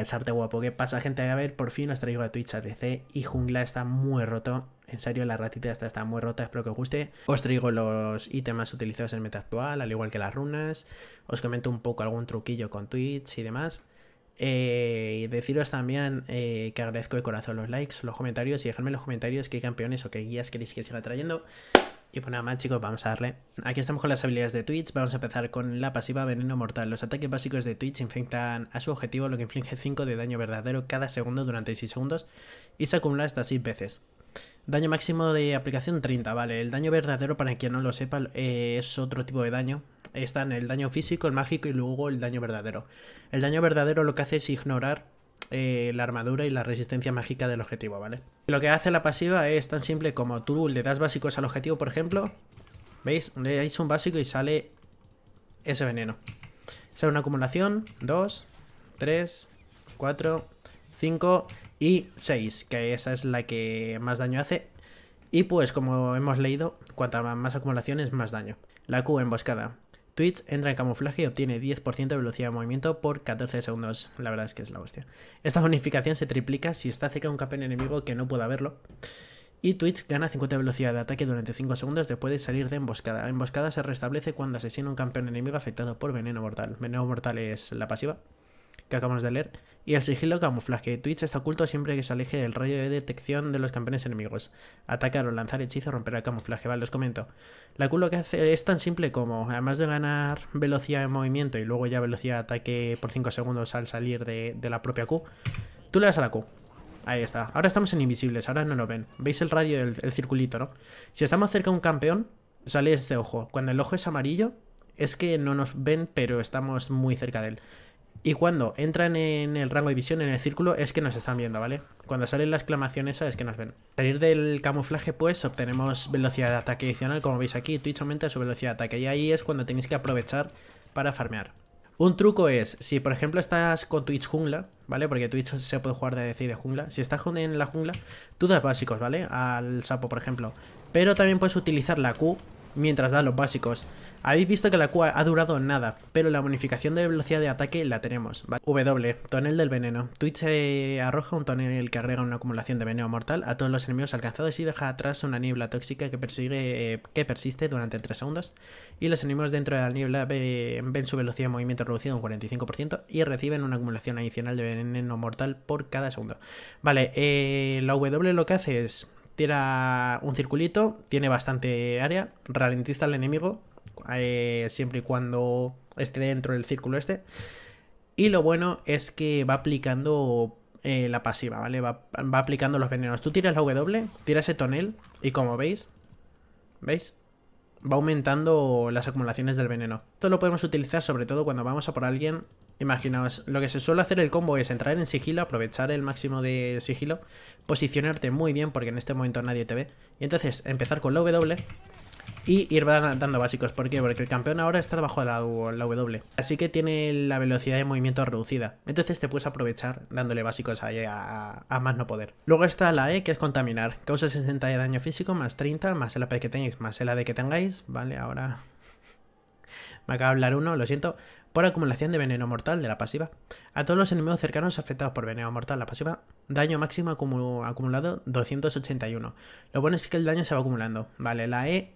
es guapo. ¿Qué pasa, gente? A ver, por fin os traigo a Twitch dc y Jungla está muy roto. En serio, la ratita esta está muy rota, espero que os guste. Os traigo los ítems utilizados en meta actual, al igual que las runas. Os comento un poco algún truquillo con Twitch y demás. Eh, y deciros también eh, que agradezco de corazón los likes, los comentarios y dejadme en los comentarios qué campeones o qué guías queréis que siga trayendo. Y pues nada más chicos, vamos a darle. Aquí estamos con las habilidades de Twitch, vamos a empezar con la pasiva Veneno Mortal. Los ataques básicos de Twitch infectan a su objetivo lo que inflige 5 de daño verdadero cada segundo durante 6 segundos y se acumula hasta 6 veces. Daño máximo de aplicación 30, vale. El daño verdadero, para quien no lo sepa, eh, es otro tipo de daño. Están el daño físico, el mágico y luego el daño verdadero. El daño verdadero lo que hace es ignorar eh, la armadura y la resistencia mágica del objetivo, ¿vale? Lo que hace la pasiva es tan simple como tú le das básicos al objetivo, por ejemplo. ¿Veis? Le dais un básico y sale ese veneno. Sale una acumulación, 2, 3, 4, 5 y 6, que esa es la que más daño hace. Y pues, como hemos leído, cuanta más acumulaciones, más daño. La Q emboscada. Twitch entra en camuflaje y obtiene 10% de velocidad de movimiento por 14 segundos. La verdad es que es la hostia. Esta bonificación se triplica si está cerca de un campeón enemigo que no pueda verlo. Y Twitch gana 50 de velocidad de ataque durante 5 segundos después de salir de emboscada. Emboscada se restablece cuando asesina un campeón enemigo afectado por veneno mortal. Veneno mortal es la pasiva que acabamos de leer, y el sigilo camuflaje. Twitch está oculto siempre que se aleje del radio de detección de los campeones enemigos. Atacar o lanzar hechizo romper el camuflaje, vale, os comento. La Q lo que hace es tan simple como, además de ganar velocidad de movimiento y luego ya velocidad de ataque por 5 segundos al salir de, la propia Q, tú le das a la Q. Ahí está. Ahora estamos en invisibles, ahora no lo ven. ¿Veis el radio, el, circulito, no? Si estamos cerca de un campeón, sale ese ojo. Cuando el ojo es amarillo, es que no nos ven, pero estamos muy cerca de él. Y cuando entran en el rango de visión, en el círculo, es que nos están viendo, ¿vale? Cuando salen las exclamaciones es que nos ven. salir del camuflaje, pues, obtenemos velocidad de ataque adicional, como veis aquí, Twitch aumenta su velocidad de ataque, y ahí es cuando tenéis que aprovechar para farmear. Un truco es, si por ejemplo estás con Twitch jungla, ¿vale? Porque Twitch se puede jugar de DC de jungla. Si estás en la jungla, tú das básicos, ¿vale? Al sapo, por ejemplo. Pero también puedes utilizar la Q mientras da los básicos. Habéis visto que la Q ha durado nada, pero la bonificación de velocidad de ataque la tenemos. W, tonel del veneno. Twitch arroja un tonel que agrega una acumulación de veneno mortal a todos los enemigos alcanzados y deja atrás una niebla tóxica que, persigue, eh, que persiste durante 3 segundos. Y los enemigos dentro de la niebla ven su velocidad de movimiento reducida un 45% y reciben una acumulación adicional de veneno mortal por cada segundo. Vale, eh, la W lo que hace es tira un circulito, tiene bastante área, ralentiza al enemigo, eh, siempre y cuando esté dentro del círculo este. Y lo bueno es que va aplicando eh, la pasiva, ¿vale? Va, va, aplicando los venenos. Tú tiras la W, tiras ese tonel y como veis, ¿veis? va aumentando las acumulaciones del veneno. Esto lo podemos utilizar sobre todo cuando vamos a por alguien. Imaginaos, lo que se suele hacer el combo es entrar en sigilo, aprovechar el máximo de sigilo, posicionarte muy bien porque en este momento nadie te ve, y entonces empezar con la W y ir dando básicos. ¿Por qué? Porque el campeón ahora está debajo de la, W. Así que tiene la velocidad de movimiento reducida. Entonces te puedes aprovechar dándole básicos a, a más no poder. Luego está la E, que es contaminar. Causa 60 de daño físico, más 30, más el AP que tengáis, más el AD que tengáis. Vale, ahora... Me acaba de hablar uno, lo siento. Por acumulación de veneno mortal de la pasiva. A todos los enemigos cercanos afectados por veneno mortal la pasiva. Daño máximo acumulado 281. Lo bueno es que el daño se va acumulando. Vale, la E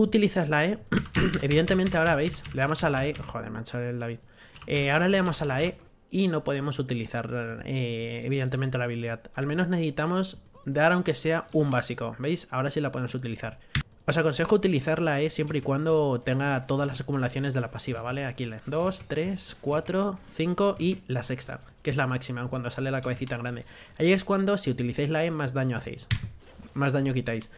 utilizas la E. Evidentemente ahora veis, le damos a la E. Joder, mancha el David. Eh, ahora le damos a la E y no podemos utilizar eh, evidentemente la habilidad. Al menos necesitamos dar aunque sea un básico. ¿Veis? Ahora sí la podemos utilizar. Os aconsejo utilizar la E siempre y cuando tenga todas las acumulaciones de la pasiva, ¿vale? Aquí la 2, 3, 4, 5 y la sexta, que es la máxima cuando sale la cabecita grande. Ahí es cuando si utilizáis la E más daño hacéis, más daño quitáis.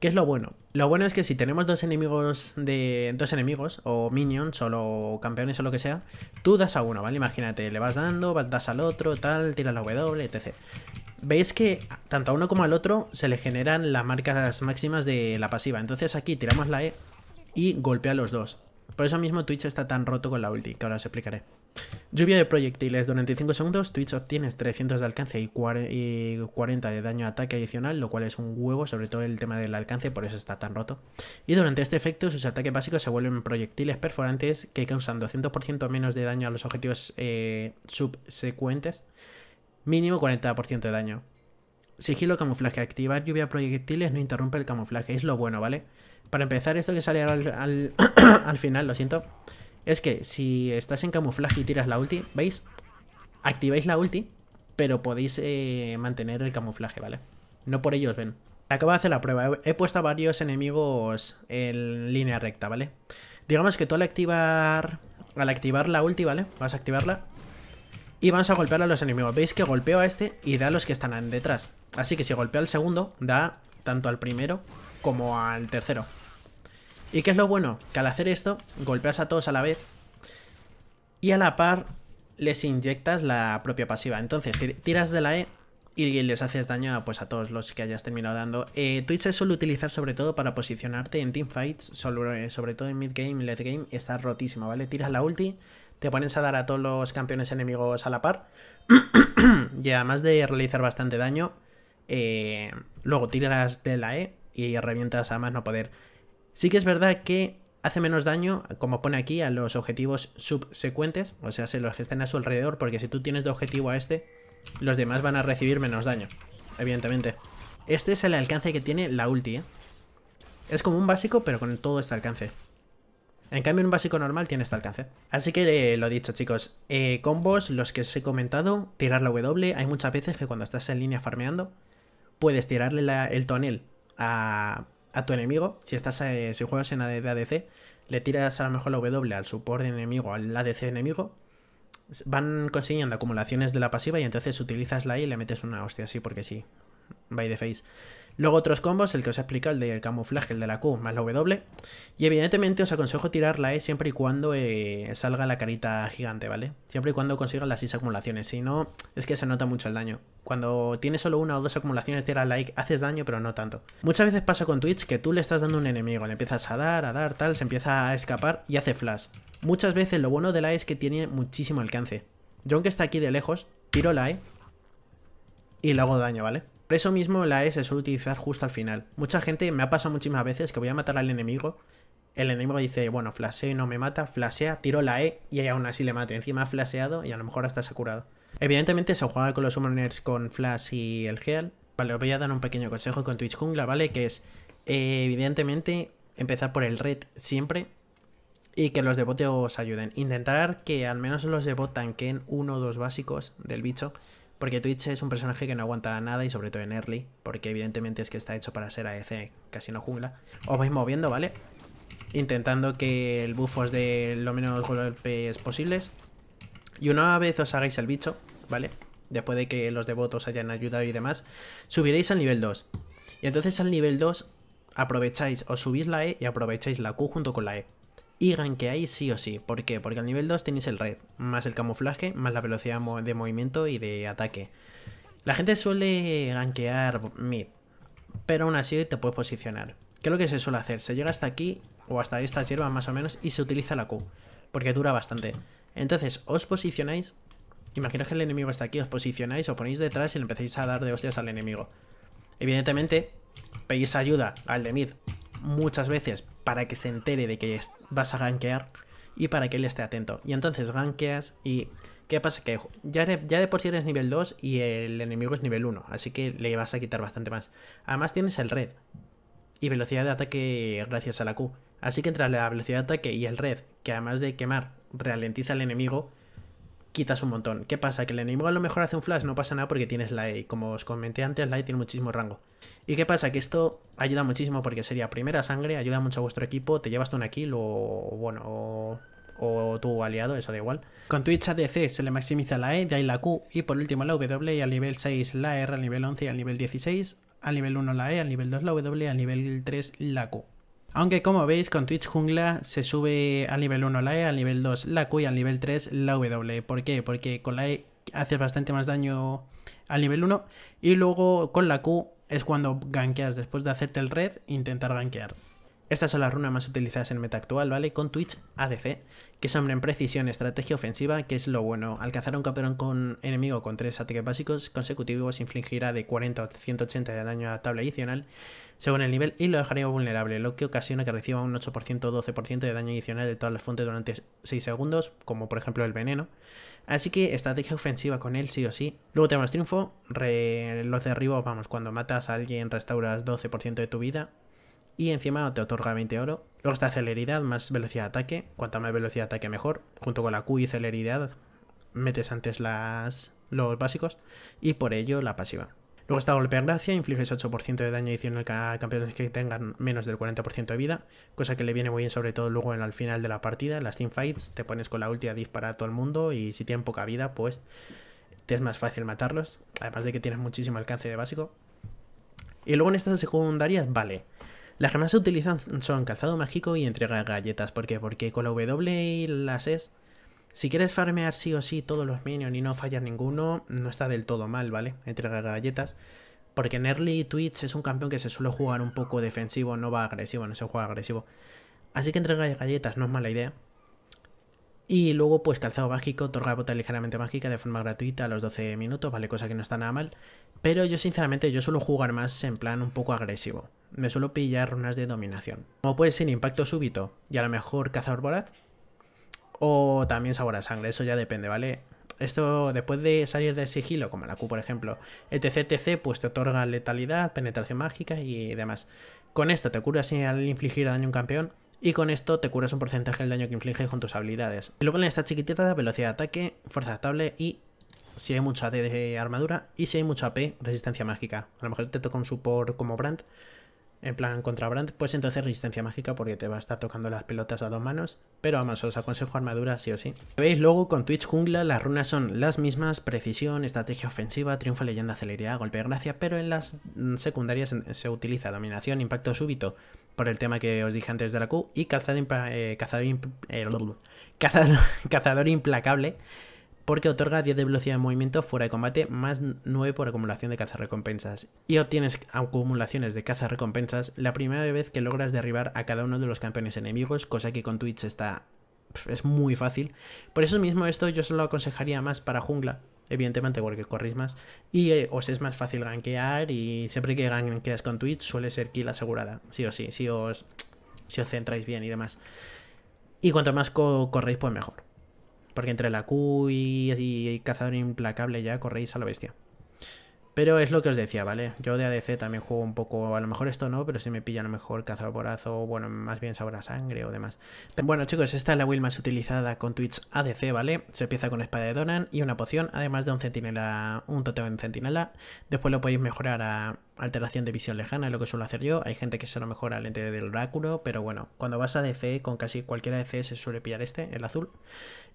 ¿Qué es lo bueno? Lo bueno es que si tenemos dos enemigos de. dos enemigos, o minions, o campeones o lo que sea, tú das a uno, ¿vale? Imagínate, le vas dando, das al otro, tal, tiras la W, etc. Veis que tanto a uno como al otro se le generan las marcas máximas de la pasiva. Entonces aquí tiramos la E y golpea a los dos. Por eso mismo Twitch está tan roto con la ulti, que ahora os explicaré. Lluvia de proyectiles durante 5 segundos, Twitch obtienes 300 de alcance y, 40 de daño ataque adicional, lo cual es un huevo, sobre todo el tema del alcance, por eso está tan roto. Y durante este efecto, sus ataques básicos se vuelven proyectiles perforantes que causan 200% menos de daño a los objetivos eh, subsecuentes, mínimo 40% de daño. Sigilo camuflaje. Activar lluvia de proyectiles no interrumpe el camuflaje, es lo bueno, ¿vale? Para empezar, esto que sale al, al final, lo siento es que si estás en camuflaje y tiras la ulti, ¿veis? Activáis la ulti, pero podéis eh, mantener el camuflaje, ¿vale? No por ellos ven. Acabo de hacer la prueba. He puesto a varios enemigos en línea recta, ¿vale? Digamos que tú al activar... Al activar la ulti, ¿vale? Vas a activarla. Y vamos a golpear a los enemigos. Veis que golpeo a este y da a los que están detrás. Así que si golpeo al segundo, da tanto al primero como al tercero. ¿Y qué es lo bueno? Que al hacer esto, golpeas a todos a la vez y a la par les inyectas la propia pasiva. Entonces, tiras de la E y les haces daño a, pues, a todos los que hayas terminado dando. Eh, Twitch se suele utilizar sobre todo para posicionarte en teamfights, sobre, sobre todo en mid-game, late-game, está rotísimo, ¿vale? Tiras la ulti, te pones a dar a todos los campeones enemigos a la par y además de realizar bastante daño, eh, luego tiras de la E y revientas a más no poder. Sí que es verdad que hace menos daño, como pone aquí, a los objetivos subsecuentes, o sea, se los que estén a su alrededor, porque si tú tienes de objetivo a este, los demás van a recibir menos daño, evidentemente. Este es el alcance que tiene la ulti, ¿eh? Es como un básico, pero con todo este alcance. En cambio, un básico normal tiene este alcance. Así que eh, lo dicho, chicos. Eh, combos, los que os he comentado, tirar la W. Hay muchas veces que cuando estás en línea farmeando, puedes tirarle el tonel a, a tu enemigo, si estás eh, si juegas en ADC, le tiras a lo mejor la W al support enemigo, al ADC enemigo, van consiguiendo acumulaciones de la pasiva y entonces utilizas la y le metes una hostia así porque sí, by the face. Luego otros combos, el que os he explicado, el del camuflaje, el de la Q más la W. Y evidentemente os aconsejo tirar la E siempre y cuando eh, salga la carita gigante, ¿vale? Siempre y cuando consigas las 6 acumulaciones. Si no, es que se nota mucho el daño. Cuando tiene solo una o dos acumulaciones, tira la E, haces daño, pero no tanto. Muchas veces pasa con Twitch que tú le estás dando un enemigo, le empiezas a dar, a dar, tal, se empieza a escapar y hace flash. Muchas veces lo bueno de la E es que tiene muchísimo alcance. Yo aunque está aquí de lejos, tiro la E y le hago daño, ¿vale? Por eso mismo la E se suele utilizar justo al final. Mucha gente, me ha pasado muchísimas veces que voy a matar al enemigo, el enemigo dice, bueno, flasheo y no me mata, flashea, tiro la E y aún así le mato. Encima ha flasheado y a lo mejor hasta se ha curado. Evidentemente se juega con los summoners con flash y el heal. Vale, os voy a dar un pequeño consejo con Twitch Jungla, ¿vale? Que es, eh, evidentemente, empezar por el red siempre y que los de os ayuden. Intentar que al menos los de bot en uno o dos básicos del bicho porque Twitch es un personaje que no aguanta nada y sobre todo en early, porque evidentemente es que está hecho para ser e casi no jungla. Os vais moviendo, ¿vale? Intentando que el buff os dé lo menos golpes posibles. Y una vez os hagáis el bicho, ¿vale? Después de que los devotos hayan ayudado y demás, subiréis al nivel 2. Y entonces al nivel 2 aprovecháis, os subís la E y aprovecháis la Q junto con la E y gankeáis sí o sí. ¿Por qué? Porque al nivel 2 tenéis el red, más el camuflaje, más la velocidad de movimiento y de ataque. La gente suele gankear mid, pero aún así te puedes posicionar. ¿Qué es lo que se suele hacer? Se llega hasta aquí o hasta esta hierbas más o menos y se utiliza la Q, porque dura bastante. Entonces os posicionáis, imaginaos que el enemigo está aquí, os posicionáis, os ponéis detrás y le empezáis a dar de hostias al enemigo. Evidentemente, pedís ayuda al de mid muchas veces para que se entere de que vas a gankear y para que él esté atento. Y entonces gankeas y... ¿Qué pasa? Que ya de, ya de por sí eres nivel 2 y el enemigo es nivel 1, así que le vas a quitar bastante más. Además tienes el red y velocidad de ataque gracias a la Q. Así que entre la velocidad de ataque y el red, que además de quemar, ralentiza al enemigo, quitas un montón. ¿Qué pasa? Que el enemigo a lo mejor hace un flash, no pasa nada porque tienes la E. Como os comenté antes, la E tiene muchísimo rango. ¿Y qué pasa? Que esto ayuda muchísimo porque sería primera sangre, ayuda mucho a vuestro equipo, te llevas tú una kill o, bueno, o, tu aliado, eso da igual. Con Twitch ADC se le maximiza la E, de ahí la Q y por último la W y al nivel 6 la R, al nivel 11 y al nivel 16, al nivel 1 la E, al nivel 2 la W, al nivel 3 la Q. Aunque como veis con Twitch Jungla se sube al nivel 1 la E, al nivel 2 la Q y al nivel 3 la W. ¿Por qué? Porque con la E haces bastante más daño al nivel 1 y luego con la Q es cuando gankeas después de hacerte el red intentar gankear. Estas son las runas más utilizadas en meta actual, ¿vale? Con Twitch ADC, que son en precisión, estrategia ofensiva, que es lo bueno. Alcanzar a un campeón con enemigo con tres ataques básicos consecutivos infligirá de 40 a 180 de daño a tabla adicional según el nivel y lo dejaría vulnerable, lo que ocasiona que reciba un 8% o 12% de daño adicional de todas las fuentes durante 6 segundos, como por ejemplo el veneno. Así que estrategia ofensiva con él sí o sí. Luego tenemos triunfo, los derribos, vamos, cuando matas a alguien restauras 12% de tu vida, y encima te otorga 20 oro. Luego está celeridad más velocidad de ataque. Cuanta más velocidad de ataque mejor. Junto con la Q y celeridad metes antes las, los básicos y por ello la pasiva. Luego está golpe gracia, infliges 8% de daño adicional a campeones que tengan menos del 40% de vida, cosa que le viene muy bien sobre todo luego en, el final de la partida, en las teamfights, te pones con la ulti a disparar a todo el mundo y si tienen poca vida pues te es más fácil matarlos, además de que tienes muchísimo alcance de básico. Y luego en estas secundarias, vale, las más se utilizan son calzado mágico y entrega galletas. ¿Por qué? Porque con la W y las S, si quieres farmear sí o sí todos los minions y no fallar ninguno, no está del todo mal, ¿vale? Entrega galletas. Porque Nerly Early Twitch es un campeón que se suele jugar un poco defensivo, no va agresivo, no se juega agresivo. Así que entrega galletas no es mala idea. Y luego, pues calzado mágico, otorga bota ligeramente mágica de forma gratuita a los 12 minutos, vale, cosa que no está nada mal. Pero yo sinceramente, yo suelo jugar más en plan un poco agresivo. Me suelo pillar runas de dominación. Como puede ser impacto súbito y a lo mejor cazador voraz. O también sabor a sangre, eso ya depende, ¿vale? Esto después de salir de sigilo, como la Q por ejemplo, etc, etc, pues te otorga letalidad, penetración mágica y demás. Con esto te ocurre así al infligir daño a un campeón y con esto te curas un porcentaje del daño que infliges con tus habilidades. luego en esta chiquitita, velocidad de ataque, fuerza estable y si hay mucha AD de armadura y si hay mucha AP, resistencia mágica. A lo mejor te toca un support como Brand, en plan contra Brand, pues entonces resistencia mágica porque te va a estar tocando las pelotas a dos manos, pero vamos, os aconsejo armadura sí o sí. Veis luego con Twitch Jungla las runas son las mismas, precisión, estrategia ofensiva, triunfo, leyenda, celeridad, golpe de gracia, pero en las mm, secundarias se utiliza dominación, impacto súbito, por el tema que os dije antes de la Q, y eh, Cazador, eh, cazador, Implacable, porque otorga 10 de velocidad de movimiento fuera de combate, más 9 por acumulación de recompensas y obtienes acumulaciones de recompensas la primera vez que logras derribar a cada uno de los campeones enemigos, cosa que con Twitch está... es muy fácil. Por eso mismo esto yo lo aconsejaría más para jungla, evidentemente porque corréis más y eh, os es más fácil ganquear y siempre que gankeas con Twitch suele ser kill asegurada, sí o sí, si os, si os centráis bien y demás. Y cuanto más corréis pues mejor, porque entre la Q y, y Cazador Implacable ya corréis a la bestia. Pero es lo que os decía, ¿vale? Yo de ADC también juego un poco, a lo mejor esto no, pero si me pilla a lo mejor porazo, bueno, más bien sabrá a sangre o demás. bueno, chicos, esta es la build más utilizada con Twitch ADC, ¿vale? Se empieza con espada de Donan y una poción, además de un centinela, un totem en centinela. Después lo podéis mejorar a alteración de visión lejana, es lo que suelo hacer yo. Hay gente que se lo mejora al ente del oráculo, pero bueno, cuando vas a ADC, con casi cualquier ADC se suele pillar este, el azul.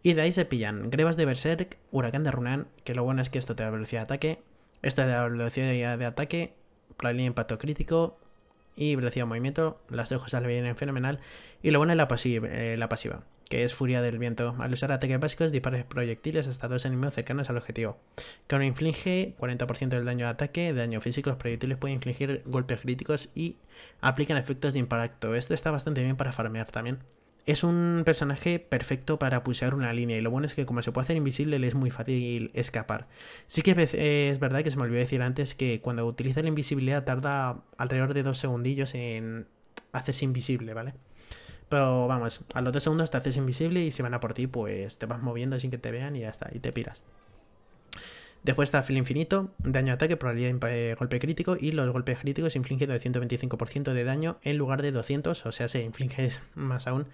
Y de ahí se pillan Grebas de Berserk, Huracán de Runan, que lo bueno es que esto te da velocidad de ataque, esta es velocidad de ataque, plan de impacto crítico y velocidad de movimiento. Las dos cosas le vienen fenomenal. Y lo bueno es la, pasiva, eh, pasiva que es furia del viento. Al usar ataques básicos, dispares proyectiles hasta dos enemigos cercanos al objetivo. que uno inflige 40% del daño de ataque, daño físico. Los proyectiles pueden infligir golpes críticos y aplican efectos de impacto. Esto está bastante bien para farmear también. Es un personaje perfecto para pulsar una línea y lo bueno es que como se puede hacer invisible le es muy fácil escapar. Sí que es verdad que se me olvidó decir antes que cuando utiliza la invisibilidad tarda alrededor de dos segundillos en hacerse invisible, ¿vale? Pero vamos, a los dos segundos te haces invisible y si van a por ti pues te vas moviendo sin que te vean y ya está, y te piras. Después está Filo Infinito, daño de ataque, probabilidad de eh, golpe crítico y los golpes críticos infligen el 125% de daño en lugar de 200, o sea, se inflige más aún.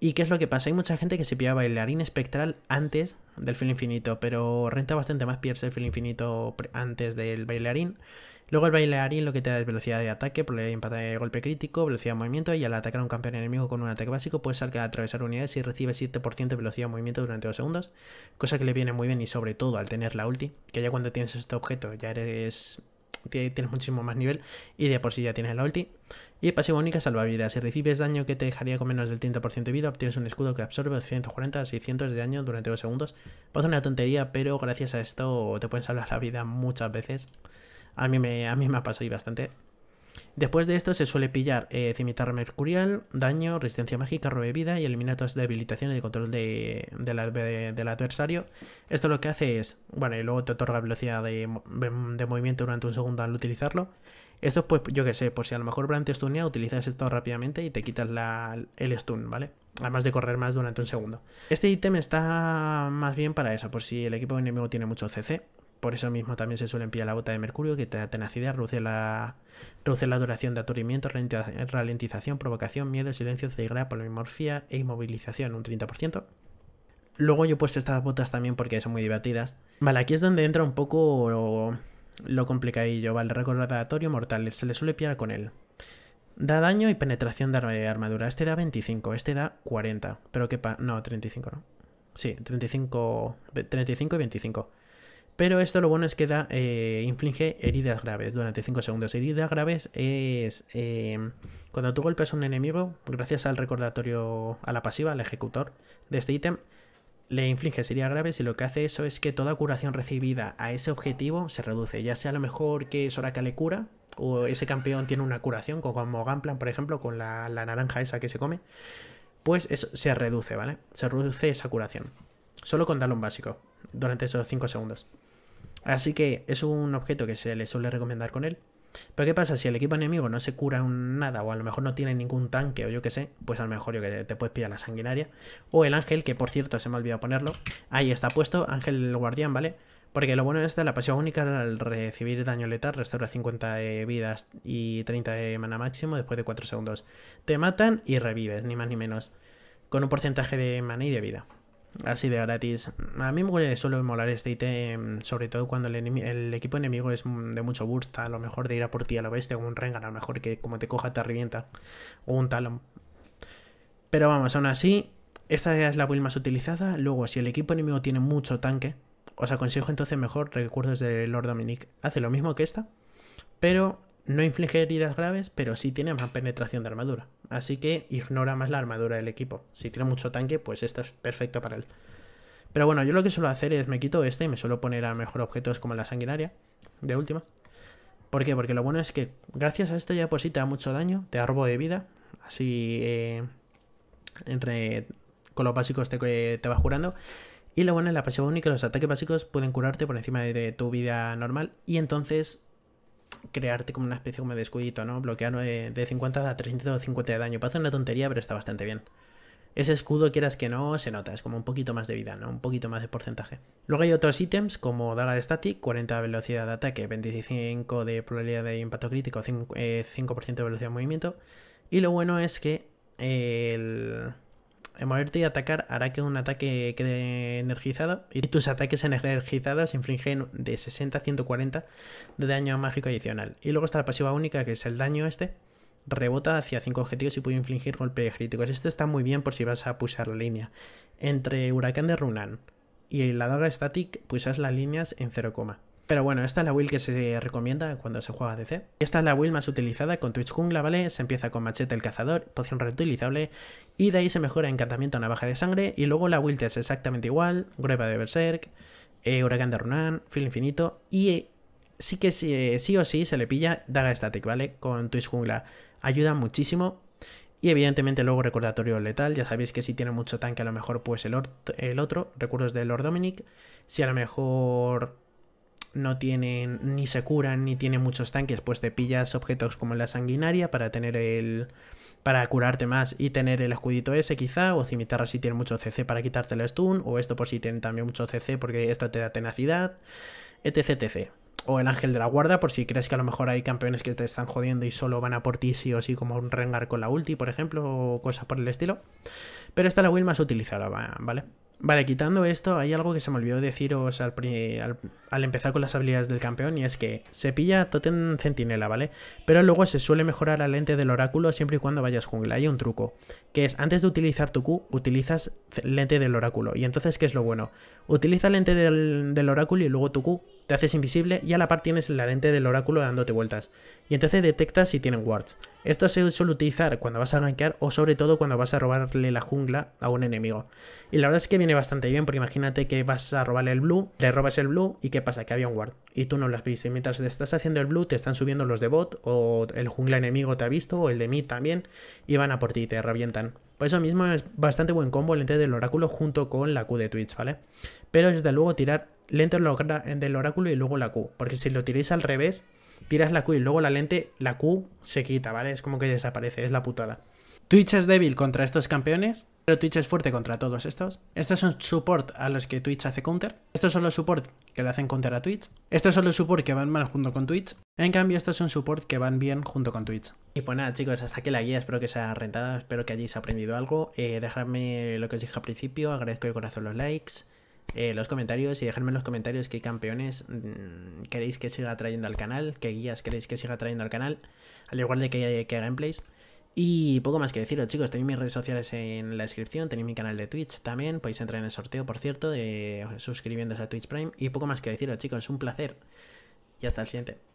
¿Y qué es lo que pasa? Hay mucha gente que se pilla bailarín espectral antes del filo infinito, pero renta bastante más pierce el filo infinito antes del bailarín. Luego el bailarín lo que te da es velocidad de ataque, por de empate de golpe crítico, velocidad de movimiento y al atacar a un campeón enemigo con un ataque básico puedes atravesar unidades y recibe 7% de velocidad de movimiento durante 2 segundos, cosa que le viene muy bien y sobre todo al tener la ulti, que ya cuando tienes este objeto ya eres tienes muchísimo más nivel y de por sí ya tienes la ulti. Y único única salvavidas. Si recibes daño que te dejaría con menos del 30% de vida, obtienes un escudo que absorbe 140 600 de daño durante 2 segundos. Pasa una tontería, pero gracias a esto te pueden salvar la vida muchas veces. A mí me, a mí me ha pasado bastante. Después de esto se suele pillar eh, Cimitar mercurial, daño, resistencia mágica, robe vida y elimina todas las debilitaciones de control de, del adversario. Esto lo que hace es, bueno, y luego te otorga velocidad de, movimiento durante un segundo al utilizarlo. Esto pues, yo que sé, por si a lo mejor durante ya utilizas esto rápidamente y te quitas el stun, ¿vale? Además de correr más durante un segundo. Este ítem está más bien para eso, por si el equipo enemigo tiene mucho CC por eso mismo también se suele emplear la bota de mercurio que te da tenacidad, reduce la, duración de aturdimiento ralentización, provocación, miedo, silencio, ceguera, polimorfía e inmovilización, un 30%. Luego yo he puesto estas botas también porque son muy divertidas. Vale, aquí es donde entra un poco lo, complicadillo. Vale, recordatorio mortal, se le suele pillar con él. Da daño y penetración de armadura. Este da 25, este da 40. Pero qué pasa... No, 35 no. Sí, 35, 35 y 25. Pero esto lo bueno es que da, eh, inflige heridas graves durante 5 segundos. Heridas graves es em, cuando tú golpes a un enemigo, gracias al recordatorio, a la pasiva, al ejecutor de este ítem, le inflige heridas graves y lo que hace eso es que toda curación recibida a ese objetivo se reduce. Ya sea a lo mejor que Soraka le cura o ese campeón tiene una curación, como Gamplan, por ejemplo, con la, naranja esa que se come, pues eso se reduce, ¿vale? Se reduce esa curación. Solo con darle básico durante esos 5 segundos. Así que es un objeto que se le suele recomendar con él. Pero ¿qué pasa? Si el equipo enemigo no se cura nada, o a lo mejor no tiene ningún tanque, o yo qué sé, pues a lo mejor yo que te puedes pillar la sanguinaria. O el ángel, que por cierto se me ha olvidado ponerlo. Ahí está puesto, ángel el guardián, ¿vale? Porque lo bueno es que la pasión única al recibir daño letal, restaura 50 de eh, vidas y 30 de eh, mana máximo después de 4 segundos. Te matan y revives, ni más ni menos, con un porcentaje de mana y de vida así de gratis. A mí me suele molar este item, sobre todo cuando el, equipo enemigo es de mucho burst, a lo mejor de ir a por ti a lo bestia, o un Rengar, a lo mejor que como te coja te revienta, o un Talon. Pero vamos, aún así, esta es la build más utilizada. Luego, si el equipo enemigo tiene mucho tanque, os aconsejo entonces mejor Recuerdos de Lord Dominic. Hace lo mismo que esta, pero no inflige heridas graves, pero sí tiene más penetración de armadura. Así que ignora más la armadura del equipo. Si tiene mucho tanque, pues esta es perfecta para él. Pero bueno, yo lo que suelo hacer es me quito este y me suelo poner a mejor objetos como la sanguinaria, de última. ¿Por qué? Porque lo bueno es que gracias a esto ya posita sí te da mucho daño, te da robo de vida, así eh, con los básicos te, eh, te va curando. Y lo bueno es la pasiva única, los ataques básicos pueden curarte por encima de tu vida normal y entonces crearte como una especie como de escudito, ¿no? Bloquear eh, de, 50 a 350 de daño. Parece una tontería, pero está bastante bien. Ese escudo, quieras que no, se nota, es como un poquito más de vida, ¿no? Un poquito más de porcentaje. Luego hay otros ítems como daga de static, 40 de velocidad de ataque, 25 de probabilidad de impacto crítico, 5%, 5 eh, de velocidad de movimiento. Y lo bueno es que el Moverte y atacar hará que un ataque quede energizado y tus ataques energizados infligen de 60 a 140 de daño mágico adicional. Y luego está la pasiva única, que es el daño este. Rebota hacia 5 objetivos y puede infligir golpes críticos. Este está muy bien por si vas a pulsar la línea. Entre Huracán de Runan y la daga Static, pulsas las líneas en 0, pero bueno, esta es la build que se recomienda cuando se juega DC. Esta es la build más utilizada con Twitch Jungla, ¿vale? Se empieza con Machete el Cazador, poción reutilizable, y de ahí se mejora Encantamiento Navaja de Sangre, y luego la build es exactamente igual, Greva de Berserk, eh, Huracán de Runan, Fil Infinito, y eh, sí que sí, eh, sí o sí se le pilla Daga Static, ¿vale? Con Twitch Jungla. Ayuda muchísimo, y evidentemente luego recordatorio letal, ya sabéis que si tiene mucho tanque a lo mejor pues el, el otro, recuerdos de Lord Dominic, si a lo mejor no tienen ni se curan ni tienen muchos tanques, pues te pillas objetos como la sanguinaria para tener el para curarte más y tener el escudito ese quizá, o cimitarra si tiene mucho CC para quitarte el stun, o esto por si tiene también mucho CC porque esto te da tenacidad, etc, etc. O el ángel de la guarda por si crees que a lo mejor hay campeones que te están jodiendo y solo van a por ti sí o sí como un Rengar con la ulti, por ejemplo, o cosas por el estilo. Pero esta la will más utilizada, ¿vale? Vale, quitando esto, hay algo que se me olvidó deciros al, empezar con las habilidades del campeón y es que se pilla Totem Centinela, ¿vale? Pero luego se suele mejorar la lente del oráculo siempre y cuando vayas jungla. Hay un truco, que es antes de utilizar tu Q, utilizas lente del oráculo. Y entonces, ¿qué es lo bueno? Utiliza lente del, del oráculo y luego tu Q te haces invisible y a la par tienes la lente del oráculo dándote vueltas, y entonces detectas si tienen wards. Esto se suele utilizar cuando vas a rankear o sobre todo cuando vas a robarle la jungla a un enemigo. Y la verdad es que viene bastante bien, porque imagínate que vas a robarle el blue, le robas el blue y ¿qué pasa? Que había un ward y tú no lo has visto. Y mientras estás haciendo el blue te están subiendo los de bot o el jungla enemigo te ha visto o el de mí también y van a por ti y te revientan. Por eso mismo es bastante buen combo el lente del oráculo junto con la Q de Twitch, ¿vale? Pero desde luego tirar lente del oráculo y luego la Q. Porque si lo tiráis al revés, tiras la Q y luego la lente, la Q se quita, ¿vale? Es como que desaparece, es la putada. Twitch es débil contra estos campeones, pero Twitch es fuerte contra todos estos. Estos son support a los que Twitch hace counter. Estos son los support que le hacen counter a Twitch. Estos son los support que van mal junto con Twitch. En cambio, estos son support que van bien junto con Twitch. Y pues nada, chicos, hasta aquí la guía. Espero que sea rentada espero que hayáis aprendido algo. Eh, dejadme lo que os dije al principio. Agradezco de corazón los likes. Eh, los comentarios y dejadme en los comentarios qué campeones mm, queréis que siga trayendo al canal, qué guías queréis que siga trayendo al canal, al igual de que, que gameplays. Y poco más que deciros, chicos. Tenéis mis redes sociales en la descripción, tenéis mi canal de Twitch también. Podéis entrar en el sorteo, por cierto, suscribiéndose a Twitch Prime. Y poco más que deciros, chicos. Un placer. Y hasta el siguiente.